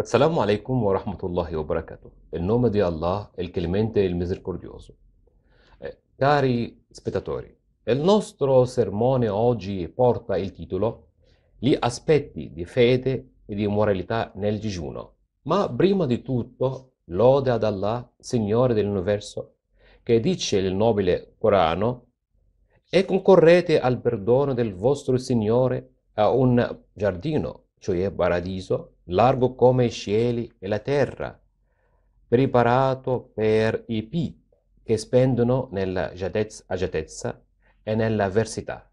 Assalamu alaikum wa rahmatullahi wa barakatuh. Il nome di Allah, il clemente e il misericordioso. Eh, cari spettatori, il nostro sermone oggi porta il titolo Gli aspetti di fede e di moralità nel digiuno. Ma prima di tutto, lode ad Allah, Signore dell'universo, che dice il nobile Corano e concorrete al perdono del vostro Signore a un giardino, cioè paradiso, largo come i cieli e la terra, preparato per i pi che spendono nella agiatezza e nell'avversità,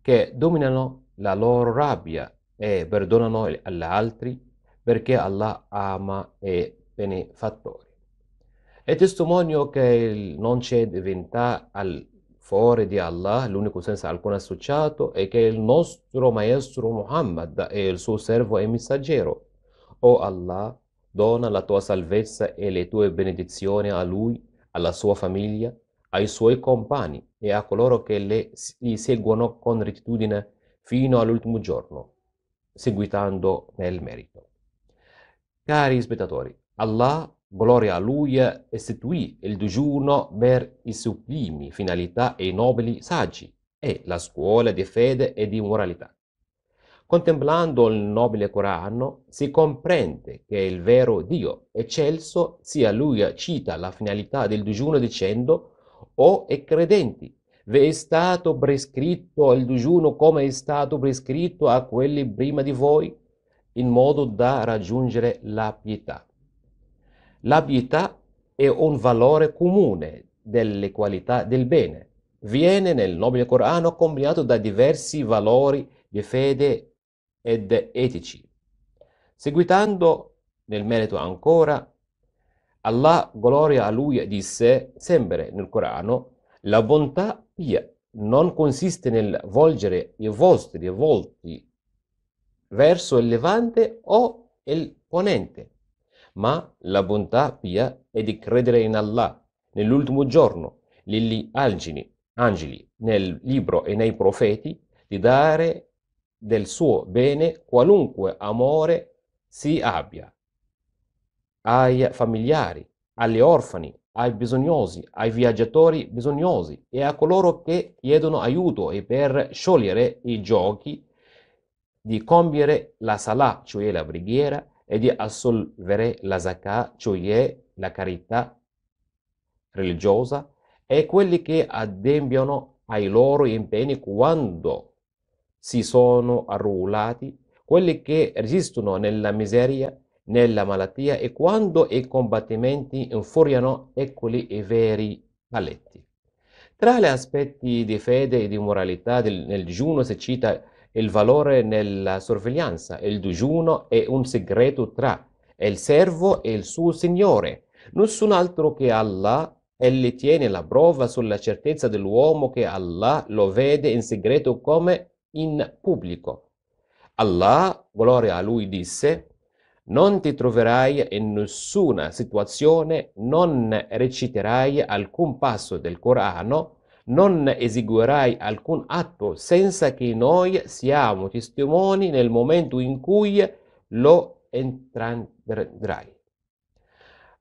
che dominano la loro rabbia e perdonano agli altri perché Allah ama e benefattore. E testimonio che non c'è divinità al fuori di Allah, l'unico senza alcun associato, è che il nostro maestro Muhammad è il suo servo e messaggero. O Allah, dona la tua salvezza e le tue benedizioni a lui, alla sua famiglia, ai suoi compagni e a coloro che le, li seguono con rettitudine fino all'ultimo giorno, seguitando nel merito. Cari spettatori, Allah Gloria a Lui istituì il digiuno per i sublimi finalità e i nobili saggi e la scuola di fede e di moralità. Contemplando il nobile Corano si comprende che il vero Dio eccelso sia Lui cita la finalità del digiuno dicendo O e credenti, vi è stato prescritto il digiuno come è stato prescritto a quelli prima di voi, in modo da raggiungere la pietà. La pietà è un valore comune delle qualità del bene. Viene nel nobile Corano combinato da diversi valori di fede ed etici. Seguitando nel merito ancora, Allah, gloria a Lui, disse sempre nel Corano, la bontà pia non consiste nel volgere i vostri volti verso il levante o il ponente, ma la bontà pia è di credere in Allah, nell'ultimo giorno, negli angeli, angeli, nel libro e nei profeti, di dare del suo bene qualunque amore si abbia, ai familiari, agli orfani, ai bisognosi, ai viaggiatori bisognosi e a coloro che chiedono aiuto e per sciogliere i giochi di compiere la salah, cioè la preghiera, e di assolvere la zakah, cioè la carità religiosa, e quelli che adempiano ai loro impegni quando si sono arruolati, quelli che resistono nella miseria, nella malattia e quando i combattimenti infuriano, eccoli i veri paletti. Tra gli aspetti di fede e di moralità del, nel digiuno si cita il valore nella sorveglianza, il digiuno è un segreto tra il servo e il suo Signore. Nessun altro che Allah, egli tiene la prova sulla certezza dell'uomo che Allah lo vede in segreto come in pubblico. Allah, gloria a lui, disse, non ti troverai in nessuna situazione, non reciterai alcun passo del Corano, non eseguirai alcun atto senza che noi siamo testimoni nel momento in cui lo entrerai.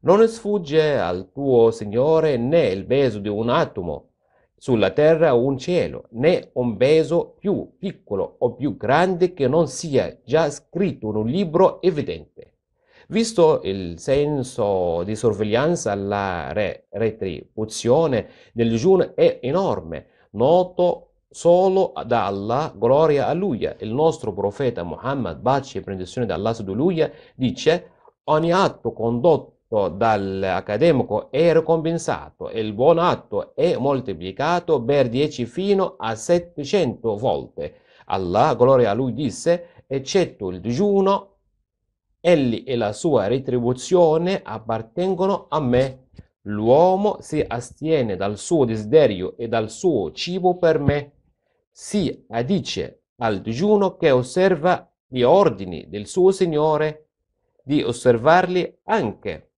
Non sfugge al tuo Signore né il peso di un atomo sulla terra o un cielo, né un peso più piccolo o più grande che non sia già scritto in un libro evidente. Visto il senso di sorveglianza, la re, retribuzione del digiuno è enorme, noto solo ad Allah, gloria a Lui. Il nostro profeta Muhammad, baci e benedizione da Allah su di Lui, dice ogni atto condotto dall'accademico è ricompensato e il buon atto è moltiplicato per 10 fino a 700 volte. Allah, gloria a Lui, disse eccetto il digiuno egli e la sua retribuzione appartengono a me. L'uomo si astiene dal suo desiderio e dal suo cibo per me. Si adice al digiuno che osserva gli ordini del suo Signore di osservarli anche,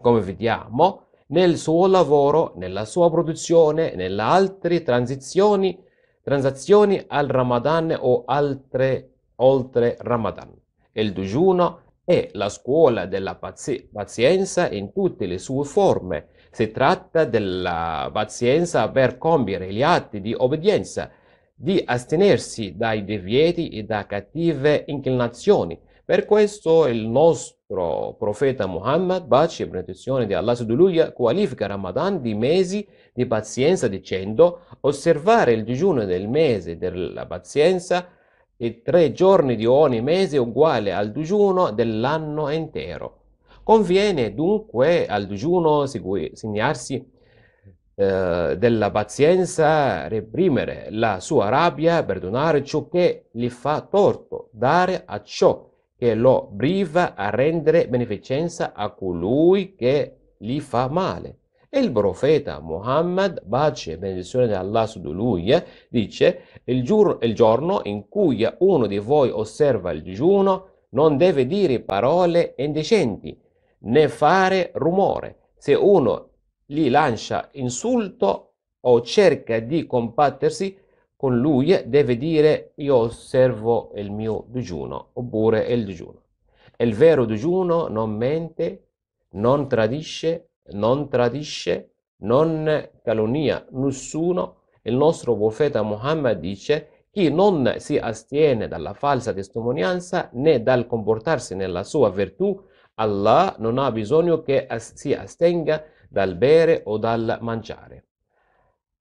come vediamo, nel suo lavoro, nella sua produzione, nelle altre transizioni, transazioni al Ramadan o altre oltre Ramadan il digiuno è la scuola della pazienza in tutte le sue forme. Si tratta della pazienza per compiere gli atti di obbedienza, di astenersi dai divieti e da cattive inclinazioni. Per questo il nostro profeta Muhammad, baci e benedizione di Allah su lui, qualifica Ramadan di mesi di pazienza dicendo osservare il digiuno del mese della pazienza e tre giorni di ogni mese uguale al digiuno dell'anno intero. Conviene dunque al digiuno segnarsi eh, della pazienza, reprimere la sua rabbia, perdonare ciò che gli fa torto, dare a ciò che lo priva a rendere beneficenza a colui che gli fa male il profeta Muhammad, pace e benedizione di Allah su di lui, eh, dice il, giur- il giorno in cui uno di voi osserva il digiuno non deve dire parole indecenti né fare rumore. Se uno gli lancia insulto o cerca di combattersi con lui, deve dire io osservo il mio digiuno oppure il digiuno. Il vero digiuno non mente, non tradisce, non tradisce, non calunnia nessuno. Il nostro profeta Muhammad dice chi non si astiene dalla falsa testimonianza né dal comportarsi nella sua virtù, Allah non ha bisogno che si astenga dal bere o dal mangiare.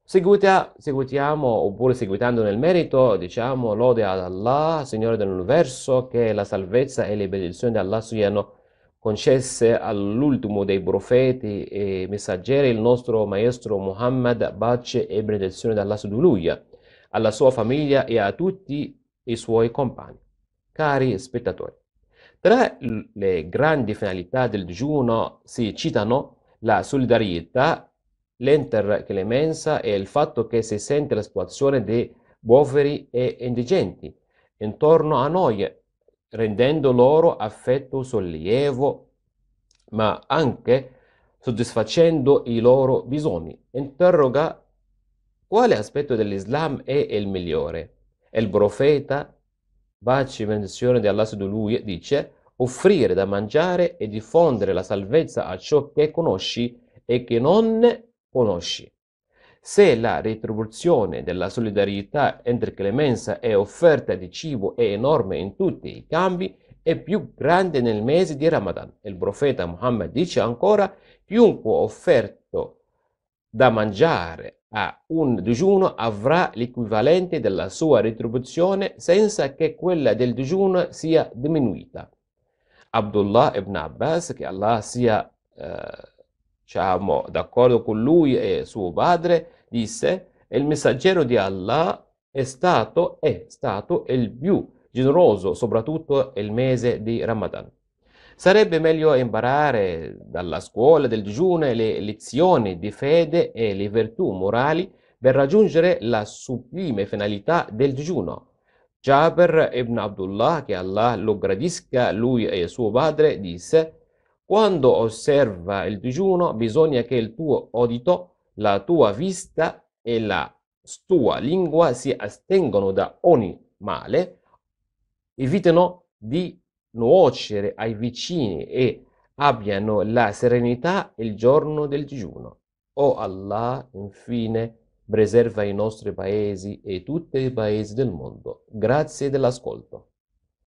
Seguita, seguitiamo, oppure seguitando nel merito, diciamo lode ad Allah, Signore dell'universo, che la salvezza e le benedizioni di Allah siano concesse all'ultimo dei profeti e messaggeri, il nostro maestro Muhammad, pace e benedizione dalla su di lui, alla sua famiglia e a tutti i suoi compagni. Cari spettatori, tra le grandi finalità del digiuno si citano la solidarietà, l'interclemenza e il fatto che si sente la situazione dei poveri e indigenti intorno a noi rendendo loro affetto, sollievo, ma anche soddisfacendo i loro bisogni. Interroga quale aspetto dell'Islam è il migliore. Il profeta, baci menzione di Allah su di lui, dice offrire da mangiare e diffondere la salvezza a ciò che conosci e che non conosci. Se la retribuzione della solidarietà entre clemenza e offerta di cibo è enorme in tutti i campi, è più grande nel mese di Ramadan. Il profeta Muhammad dice ancora, chiunque offerto da mangiare a un digiuno avrà l'equivalente della sua retribuzione senza che quella del digiuno sia diminuita. Abdullah ibn Abbas, che Allah sia... Eh, diciamo, d'accordo con lui e suo padre, disse, il messaggero di Allah è stato, è stato il più generoso, soprattutto il mese di Ramadan. Sarebbe meglio imparare dalla scuola del digiuno le lezioni di fede e le virtù morali per raggiungere la sublime finalità del digiuno. Jaber ibn Abdullah, che Allah lo gradisca, lui e suo padre, disse quando osserva il digiuno, bisogna che il tuo odito, la tua vista e la tua lingua si astengano da ogni male, evitino di nuocere ai vicini e abbiano la serenità il giorno del digiuno. O oh Allah, infine, preserva i nostri paesi e tutti i paesi del mondo. Grazie dell'ascolto.